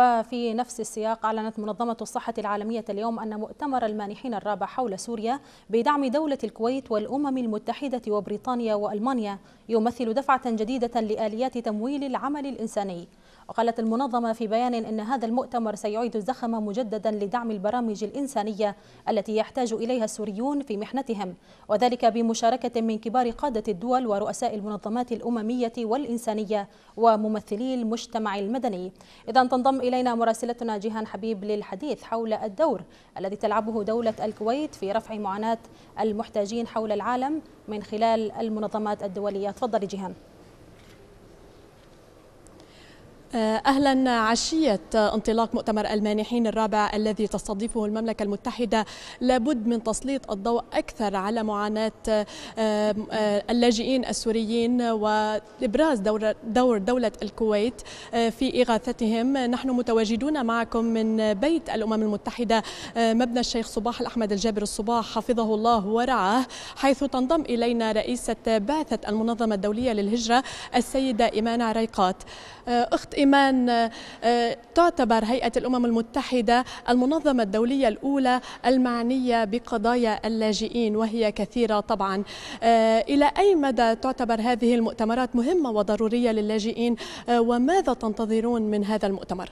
وفي نفس السياق أعلنت منظمة الصحة العالمية اليوم أن مؤتمر المانحين الرابع حول سوريا بدعم دولة الكويت والأمم المتحدة وبريطانيا وألمانيا يمثل دفعة جديدة لآليات تمويل العمل الإنساني وقالت المنظمة في بيان أن هذا المؤتمر سيعيد الزخم مجددا لدعم البرامج الإنسانية التي يحتاج إليها السوريون في محنتهم وذلك بمشاركة من كبار قادة الدول ورؤساء المنظمات الأممية والإنسانية وممثلي المجتمع المدني إذا تنضم إلينا مراسلتنا جيهان حبيب للحديث حول الدور الذي تلعبه دولة الكويت في رفع معاناة المحتاجين حول العالم من خلال المنظمات الدولية تفضلي جيهان آه، اهلا عشيه انطلاق مؤتمر المانحين الرابع الذي تستضيفه المملكه المتحده لابد من تسليط الضوء اكثر على معاناه آه، آه، اللاجئين السوريين وابراز دور دور دوله الكويت في اغاثتهم نحن متواجدون معكم من بيت الامم المتحده مبنى الشيخ صباح الاحمد الجابر الصباح حفظه الله ورعاه حيث تنضم الينا رئيسه بعثه المنظمه الدوليه للهجره السيده ايمان عريقات اخت إيمان آه، تعتبر هيئة الأمم المتحدة المنظمة الدولية الأولى المعنية بقضايا اللاجئين وهي كثيرة طبعا آه، إلى أي مدى تعتبر هذه المؤتمرات مهمة وضرورية للاجئين آه، وماذا تنتظرون من هذا المؤتمر؟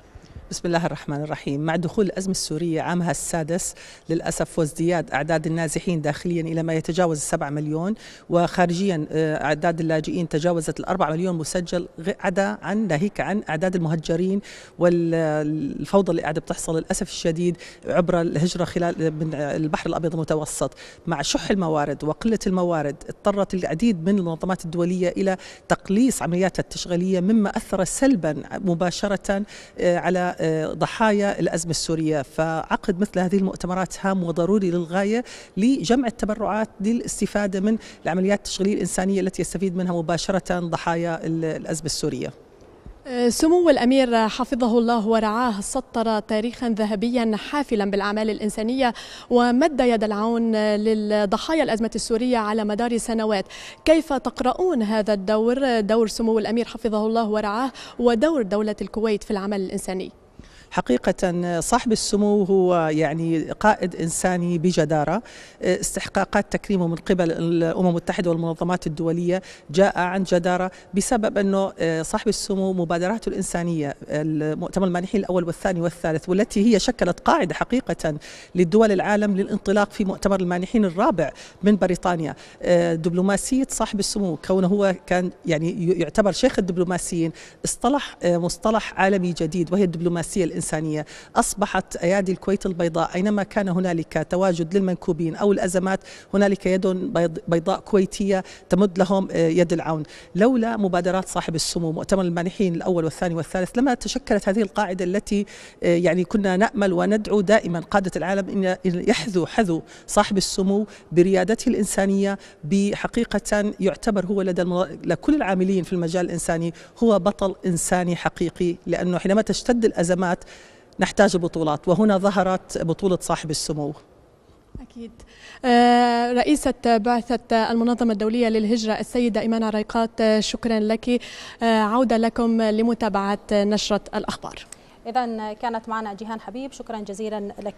بسم الله الرحمن الرحيم مع دخول الأزمة السورية عامها السادس للأسف وازدياد أعداد النازحين داخليا إلى ما يتجاوز السبع مليون وخارجيا آه، أعداد اللاجئين تجاوزت الأربع مليون مسجل عدا عن ناهيك عن أعداد المهجرين والفوضى اللي قاعدة بتحصل للأسف الشديد عبر الهجرة خلال من البحر الأبيض المتوسط مع شح الموارد وقلة الموارد اضطرت العديد من المنظمات الدولية إلى تقليص عملياتها التشغيلية مما أثر سلبا مباشرة آه، على ضحايا الأزمة السورية فعقد مثل هذه المؤتمرات هام وضروري للغاية لجمع التبرعات للاستفادة من العمليات التشغيلية الإنسانية التي يستفيد منها مباشرة ضحايا الأزمة السورية أه، سمو الأمير حفظه الله ورعاه سطر تاريخا ذهبيا حافلا بالأعمال الإنسانية ومد يد العون للضحايا الأزمة السورية على مدار سنوات كيف تقرؤون هذا الدور دور سمو الأمير حفظه الله ورعاه ودور دولة الكويت في العمل الإنساني؟ حقيقة صاحب السمو هو يعني قائد إنساني بجدارة استحقاقات تكريمه من قبل الأمم المتحدة والمنظمات الدولية جاء عن جدارة بسبب أنه صاحب السمو مبادراته الإنسانية المؤتمر المانحين الأول والثاني والثالث والتي هي شكلت قاعدة حقيقة للدول العالم للانطلاق في مؤتمر المانحين الرابع من بريطانيا دبلوماسية صاحب السمو كونه هو كان يعني يعتبر شيخ الدبلوماسيين اصطلح مصطلح عالمي جديد وهي الدبلوماسية الإنسانية الإنسانية أصبحت أيادي الكويت البيضاء أينما كان هنالك تواجد للمنكوبين أو الأزمات هنالك يد بيضاء كويتية تمد لهم آه، يد العون لولا مبادرات صاحب السمو مؤتمر المانحين الأول والثاني والثالث لما تشكلت هذه القاعدة التي آه، يعني كنا نأمل وندعو دائما قادة العالم أن يحذو حذو صاحب السمو بريادته الإنسانية بحقيقة يعتبر هو لدى لكل العاملين في المجال الإنساني هو بطل إنساني حقيقي لأنه حينما تشتد الأزمات نحتاج بطولات وهنا ظهرت بطولة صاحب السمو أكيد آه، رئيسة بعثة المنظمة الدولية للهجرة السيدة إيمان عريقات آه، شكرا لك آه، عودة لكم لمتابعة نشرة الأخبار إذا كانت معنا جيهان حبيب شكرا جزيلا لك